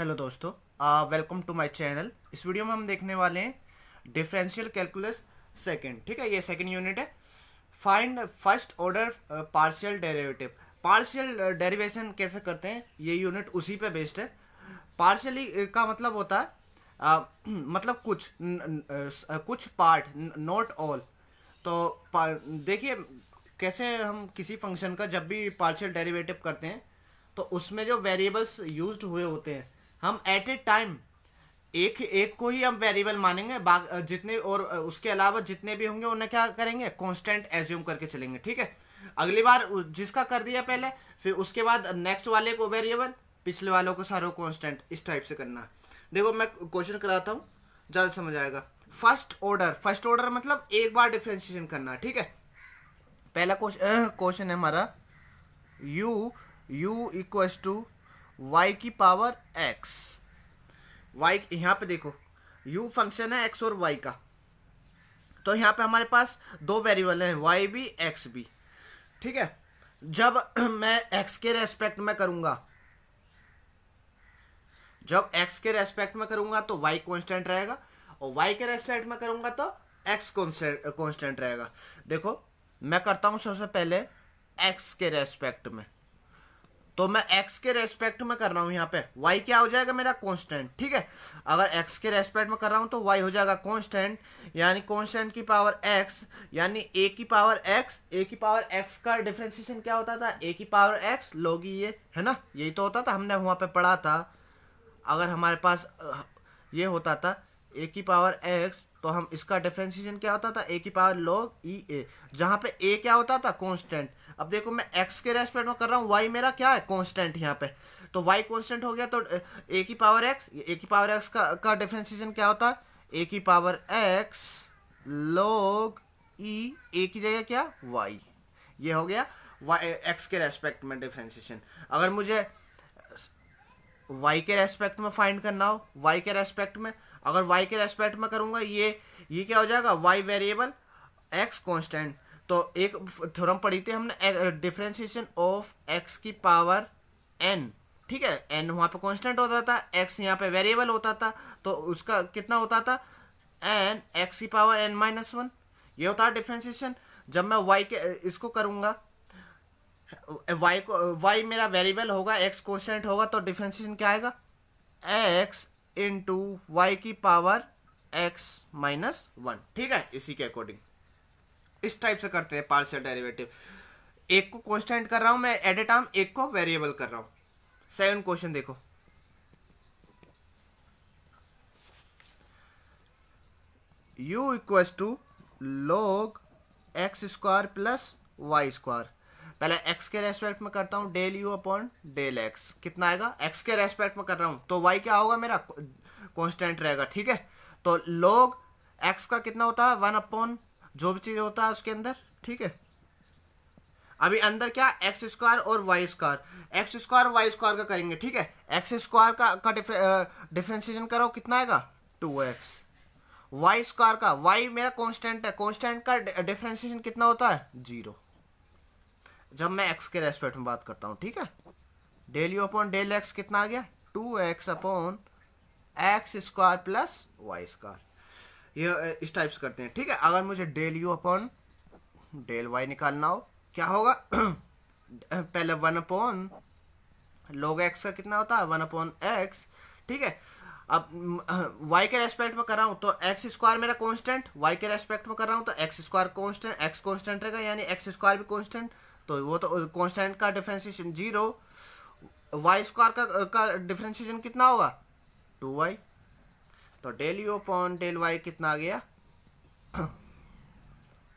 hello दोस्तों welcome to my channel इस video में हम देखने वाले हैं डिफरेंशियल कैलकुलस सेकंड ठीक है ये सेकंड यूनिट है find first order partial derivative partial derivation कैसे करते हैं ये यूनिट उसी पे बेस्ड है पार्शियली uh, का मतलब होता है uh, मतलब कुछ न, न, uh, uh, कुछ पार्ट नॉट ऑल तो देखिए कैसे हम किसी फंक्शन का जब भी पार्शियल डेरीवेटिव करते हैं तो उसमें जो वेरिएबल्स यूज्ड हुए होते हैं हम एट ए टाइम एक एक को ही हम वेरिएबल मानेंगे जितने और उसके अलावा जितने भी होंगे उन्हें क्या करेंगे कॉन्स्टेंट एज्यूम करके चलेंगे ठीक है अगली बार जिसका कर दिया पहले फिर उसके बाद नेक्स्ट वाले को वेरिएबल पिछले वालों को सारों कॉन्स्टेंट इस टाइप से करना देखो मैं क्वेश्चन कराता हूँ जल्द समझ आएगा फर्स्ट ऑर्डर फर्स्ट ऑर्डर मतलब एक बार डिफ्रेंशिएशन करना ठीक है पहला क्वेश्चन है हमारा u u equals to y की पावर एक्स वाई यहां पे देखो यू फंक्शन है एक्स और वाई का तो यहां पे हमारे पास दो वेरिएबल हैं वाई भी एक्स भी ठीक है जब मैं एक्स के रेस्पेक्ट में करूंगा जब एक्स के रेस्पेक्ट में करूंगा तो वाई कॉन्स्टेंट रहेगा और वाई के रेस्पेक्ट में करूंगा तो एक्स कॉन्स्टेंट रहेगा देखो मैं करता हूं सबसे पहले एक्स के रेस्पेक्ट में तो मैं x के रेस्पेक्ट में कर रहा हूँ यहाँ पे y क्या हो जाएगा मेरा कांस्टेंट ठीक है अगर x के रेस्पेक्ट में कर रहा हूँ तो y हो जाएगा कांस्टेंट यानी कांस्टेंट की पावर x यानी a की पावर x a की पावर x का डिफ्रेंसिएशन क्या होता था a की पावर x लोगी ये है ना यही तो होता था हमने वहाँ पर पढ़ा था अगर हमारे पास ये होता था ए की पावर एक्स तो हम इसका डिफ्रेंसिएशन क्या होता था ए की पावर लॉग ई ए जहाँ पे ए क्या होता था कॉन्स्टेंट अब देखो मैं एक्स के रेस्पेक्ट में कर रहा हूँ वाई मेरा क्या है कॉन्स्टेंट यहाँ पे तो वाई कॉन्स्टेंट हो गया तो ए की पावर एक्स ए की पावर एक्स का का डिफ्रेंसिएशन क्या होता है ए की पावर एक्स लोग ई ए की जगह क्या वाई ये हो गया वाई एक्स के रेस्पेक्ट में डिफ्रेंसिएशन अगर मुझे वाई के रेस्पेक्ट में फाइंड करना हो वाई के रेस्पेक्ट में अगर वाई के रेस्पेक्ट में करूँगा ये ये क्या हो जाएगा वाई वेरिएबल एक्स कॉन्स्टेंट तो एक थ्योरम पढ़ी थी हमने डिफ्रेंशिएशन ऑफ एक्स की पावर एन ठीक है एन वहाँ पे कांस्टेंट होता था एक्स यहाँ पे वेरिएबल होता था तो उसका कितना होता था एन एक्स की पावर एन माइनस वन ये होता है डिफ्रेंसिएशन जब मैं वाई के इसको करूँगा वाई को वाई मेरा वेरिएबल होगा एक्स कॉन्स्टेंट होगा तो डिफ्रेंशिएशन क्या आएगा एक्स इंटू वाई की पावर एक्स माइनस वन ठीक है इसी के अकॉर्डिंग इस टाइप से करते हैं पार्शियल डेरिवेटिव एक को कॉन्स्टेंट कर रहा हूं मैं एट ए टाइम एक को वेरिएबल कर रहा हूं सेवन क्वेश्चन देखो u equal to log x square plus y square पहले x के रेस्पेक्ट में करता हूं del u upon del x कितना आएगा x के रेस्पेक्ट में कर रहा हूं तो y क्या होगा मेरा कॉन्स्टेंट रहेगा ठीक है तो लॉग x का कितना होता है वन अपॉन जो भी चीज़ होता है उसके अंदर ठीक है अभी अंदर क्या एक्स स्क्वायर और y square x square y square का करेंगे ठीक है एक्स स्क्वायर का का डिफ्रेंसिएशन करो कितना आएगा टू एक्स वाई स्क्वायर का वाई मेरा कांस्टेंट है कांस्टेंट का डिफ्रेंसिएशन कितना होता है जीरो जब मैं एक्स के रेस्पेक्ट में बात करता हूँ ठीक है डेली अपॉन डेल एक्स कितना आ गया two x upon x square plus y square ये इस टाइप से करते हैं ठीक है अगर मुझे del u upon del y निकालना हो क्या होगा पहले वन अपॉन लोग एक्स का कितना होता है वन अपॉन एक्स ठीक है अब वाई के रेस्पेक्ट में कर रहा हूँ तो एक्स स्क्वायर मेरा कांस्टेंट वाई के रेस्पेक्ट में कर रहा हूँ तो x square constant x constant रहेगा यानी एक्स स्क्वायर भी कांस्टेंट तो वो तो कांस्टेंट का डिफरेंशिएशन जीरो वाई स्क्वायर का का डिफ्रेंसिएशन कितना होगा टू वाई तो del u upon del y कितना आ गया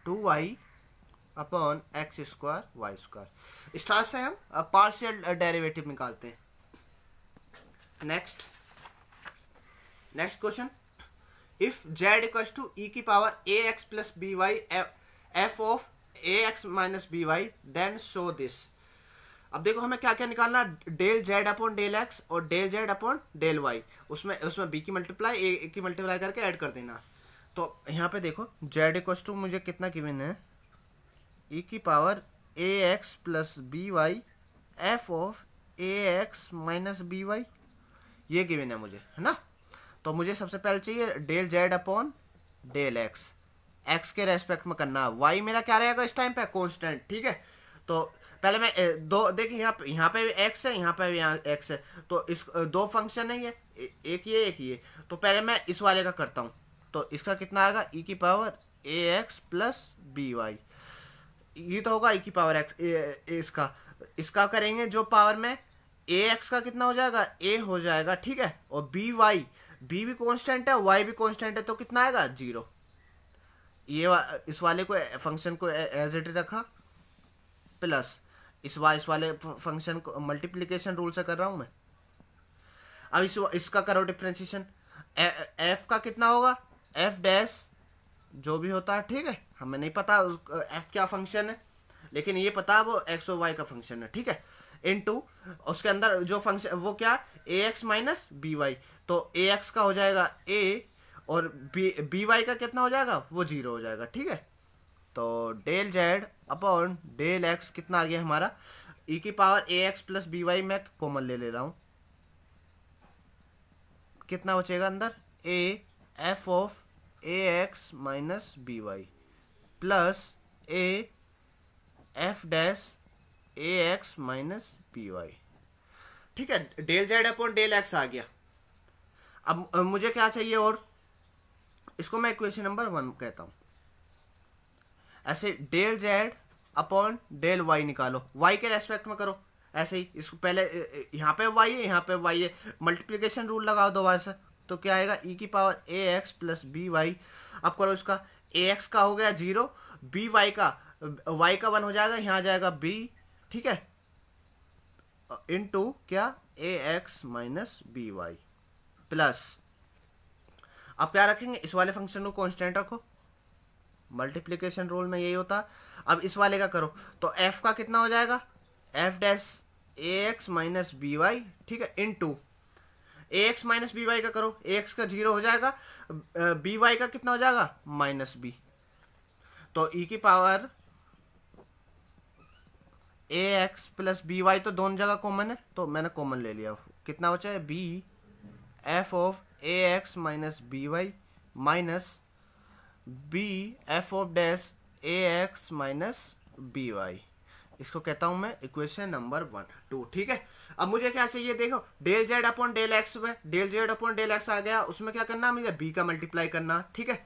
two y upon x square y square start से हम पार्शियल डेरिवेटिव uh, निकालते हैं next next question if z equal to e की power a x plus b y f of a x minus b y then show this अब देखो हमें क्या क्या निकालना del z upon del x और del z upon del y उसमें उसमें बी की मल्टीप्लाई ए की मल्टीप्लाई करके ऐड कर देना तो यहाँ पे देखो जेड इक्व टू मुझे कितना किविन है ई e की power a x plus b y f of a x minus b y ये किविन है मुझे है ना तो मुझे सबसे पहले चाहिए del z upon del x x के रेस्पेक्ट में करना वाई मेरा क्या रहेगा इस टाइम पे कॉन्स्टेंट ठीक है तो पहले मैं दो देखिए यहाँ पे यहाँ पे भी एक्स है यहाँ पे भी यहाँ एक्स है तो इस दो फंक्शन है ये एक ये एक ये तो पहले मैं इस वाले का करता हूँ तो इसका कितना आएगा ई e की power a x plus b y ये तो होगा ई e की पावर एक्स ए, इसका इसका करेंगे जो पावर में ए एक्स का कितना हो जाएगा ए हो जाएगा ठीक है और बी वाई बी भी कॉन्स्टेंट है वाई भी कॉन्स्टेंट है तो कितना आएगा जीरो ये वा, इस वाले को फंक्शन को एज इट रखा प्लस इस वा इस वाले फंक्शन को मल्टीप्लीकेशन रूल से कर रहा हूँ मैं अब इस इसका करो डिफ्रेंसिएशन एफ का कितना होगा एफ डैश जो भी होता है ठीक है हमें नहीं पता एफ क्या फंक्शन है लेकिन ये पता है वो एक्स ओ वाई का फंक्शन है ठीक है इन टू उसके अंदर जो फंक्शन वो क्या a x minus b y तो ए एक्स का हो जाएगा ए और बी बी वाई का कितना हो जाएगा वो जीरो हो जाएगा ठीक है तो del z upon del x कितना आ गया हमारा ई e की power a x plus b y मैं कॉमन ले ले रहा हूँ कितना बचेगा अंदर a f of a x minus b y plus a f dash a x minus b y ठीक है del z upon del x आ गया अब मुझे क्या चाहिए और इसको मैं इक्वेशन नंबर वन कहता हूँ ऐसे del z upon del y निकालो वाई के रेस्पेक्ट में करो ऐसे ही इसको पहले यहाँ पे वाई है यहाँ पे वाई है मल्टीप्लीकेशन रूल लगाओ दो से तो क्या आएगा ई e की power a x plus b y अब करो इसका ए एक्स का हो गया जीरो बी वाई का वाई का वन हो जाएगा यहाँ जाएगा बी ठीक है इन टू क्या a x minus b y plus अब क्या रखेंगे इस वाले फंक्शन को कॉन्स्टेंट रखो मल्टीप्लीकेशन रूल में यही होता अब इस वाले का करो तो एफ का कितना हो जाएगा f dash a x minus b y ठीक है into a x minus b y का करो ए एक्स का जीरो हो जाएगा बी वाई का कितना हो जाएगा माइनस बी तो ई e की power a x plus b y तो दोनों जगह कॉमन है तो मैंने कॉमन ले लिया कितना बचा है b f of a x minus b y minus b f of dash a x minus b y इसको कहता हूं मैं इक्वेशन नंबर वन टू ठीक है अब मुझे क्या चाहिए देखो del z upon del x में del z upon del x आ गया उसमें क्या करना मुझे बी का मल्टीप्लाई करना ठीक है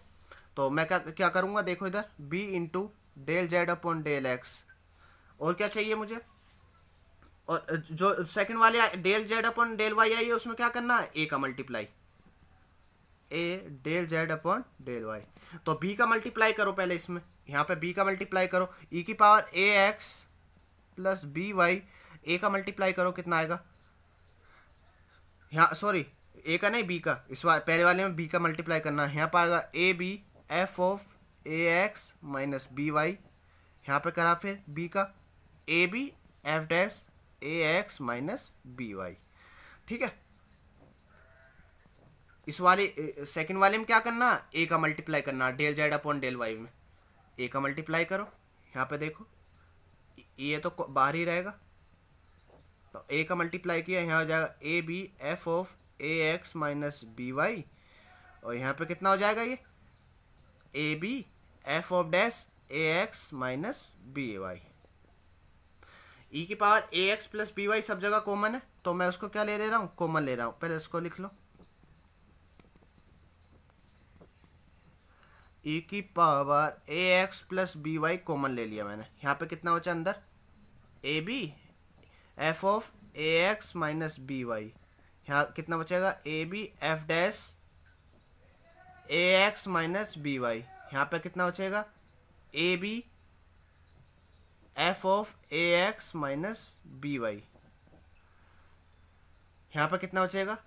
तो मैं क्या क्या करूंगा देखो इधर b into del z upon del x और क्या चाहिए मुझे और जो सेकंड वाले del z upon del y आई है उसमें क्या करना है ए का multiply a del z upon del y तो बी का मल्टीप्लाई करो पहले इसमें यहाँ पे बी का मल्टीप्लाई करो ई e की power a x plus b y a का मल्टीप्लाई करो कितना आएगा यहाँ सॉरी ए का नहीं बी का इस बार पहले वाले में बी का मल्टीप्लाई करना है यहाँ पर आएगा a b f of a x minus b y यहाँ पर करा फिर बी का a b f dash a x minus b y ठीक है इस वाले सेकंड वाले में क्या करना ए का मल्टीप्लाई करना del z upon del y में ए का मल्टीप्लाई करो यहाँ पे देखो ये तो बाहर ही रहेगा तो ए का मल्टीप्लाई किया यहाँ हो जाएगा a b f of a x minus b y और यहाँ पे कितना हो जाएगा ये a b f of dash a x minus b y e की power a x plus b y सब जगह कॉमन है तो मैं उसको क्या ले ले रहा हूँ कॉमन ले रहा हूँ पहले इसको लिख लो e की power a x plus b y common ले लिया मैंने यहाँ पे कितना बचा अंदर a b f of a x minus b y यहाँ कितना बचेगा a b f dash a x minus b y यहाँ पे कितना बचेगा a b f of a x minus b y यहाँ पर कितना बचेगा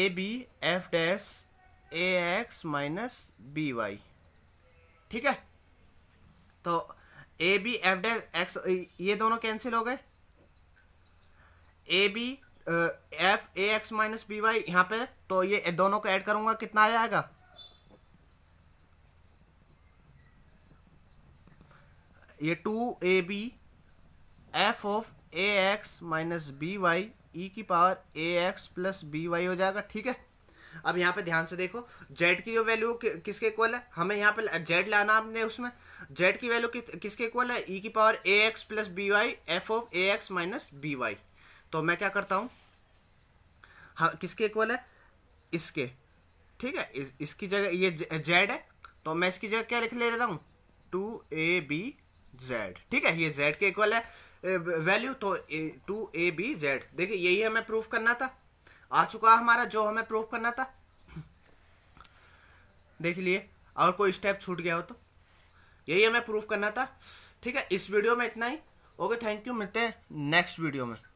a b f dash a x minus b y ठीक है तो a b f dash x ये दोनों कैंसिल हो गए a b f a x minus b y यहाँ पर तो ये दोनों को ऐड करूंगा कितना आ जाएगा ये two a b f of a x minus b y e की power a x plus b y हो जाएगा ठीक है अब यहाँ पे ध्यान से देखो जेड की जो वैल्यू कि, किसके इक्वल है हमें यहाँ पे जेड लाना आपने उसमें जेड की वैल्यू कि, किसके इक्वल है ई e की power a x plus b y f of a x minus b y तो मैं क्या करता हूँ हाँ, किसके इक्वल है इसके ठीक है इस, इसकी जगह ये जेड है तो मैं इसकी जगह क्या लिख ले रहा हूँ टू ए बी जेड ठीक है ये जेड के इक्वल है वैल्यू तो टू ए बी जेड देखिए यही हमें प्रूफ करना था आ चुका हमारा जो हमें प्रूफ करना था देख लिए और कोई स्टेप छूट गया हो तो यही हमें प्रूफ करना था ठीक है इस वीडियो में इतना ही ओके थैंक यू मिलते हैं नेक्स्ट वीडियो में